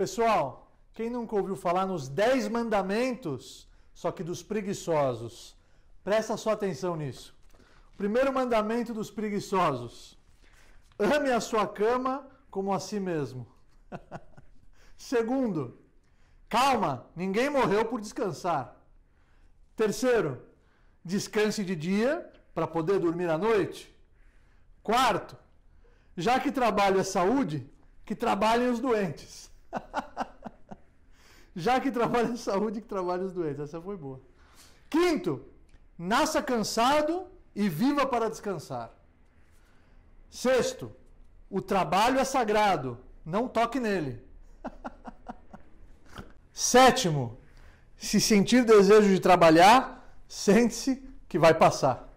Pessoal, quem nunca ouviu falar nos 10 mandamentos, só que dos preguiçosos? Presta sua atenção nisso. Primeiro mandamento dos preguiçosos: ame a sua cama como a si mesmo. Segundo, calma, ninguém morreu por descansar. Terceiro, descanse de dia para poder dormir à noite. Quarto, já que trabalho é saúde, que trabalhem os doentes. Já que trabalha em saúde, que trabalha os doentes. Essa foi boa. Quinto, nasça cansado e viva para descansar. Sexto, o trabalho é sagrado, não toque nele. Sétimo, se sentir desejo de trabalhar, sente-se que vai passar.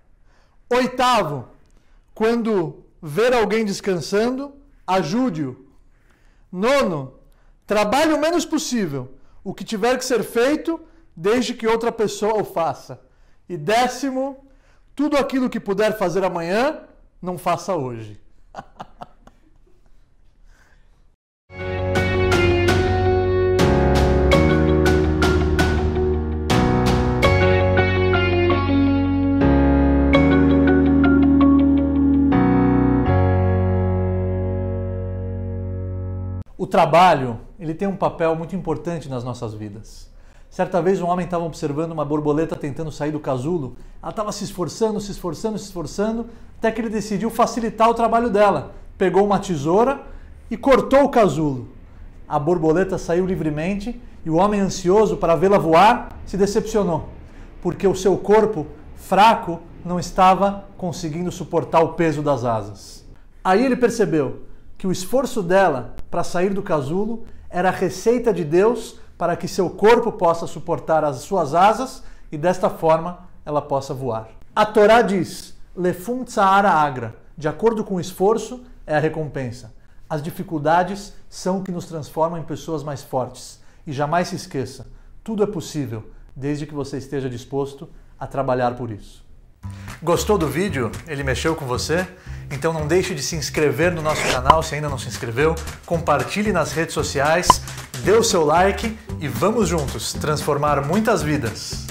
Oitavo, quando ver alguém descansando, ajude-o. Nono, Trabalhe o menos possível, o que tiver que ser feito, desde que outra pessoa o faça. E décimo, tudo aquilo que puder fazer amanhã, não faça hoje. o trabalho ele tem um papel muito importante nas nossas vidas. Certa vez um homem estava observando uma borboleta tentando sair do casulo. Ela estava se esforçando, se esforçando, se esforçando, até que ele decidiu facilitar o trabalho dela. Pegou uma tesoura e cortou o casulo. A borboleta saiu livremente e o homem ansioso para vê-la voar se decepcionou, porque o seu corpo fraco não estava conseguindo suportar o peso das asas. Aí ele percebeu que o esforço dela para sair do casulo era a receita de Deus para que seu corpo possa suportar as suas asas e desta forma ela possa voar. A Torá diz: Lefum Tsahara Agra, de acordo com o esforço, é a recompensa. As dificuldades são o que nos transformam em pessoas mais fortes. E jamais se esqueça: tudo é possível, desde que você esteja disposto a trabalhar por isso. Gostou do vídeo? Ele mexeu com você? Então não deixe de se inscrever no nosso canal se ainda não se inscreveu, compartilhe nas redes sociais, dê o seu like e vamos juntos transformar muitas vidas.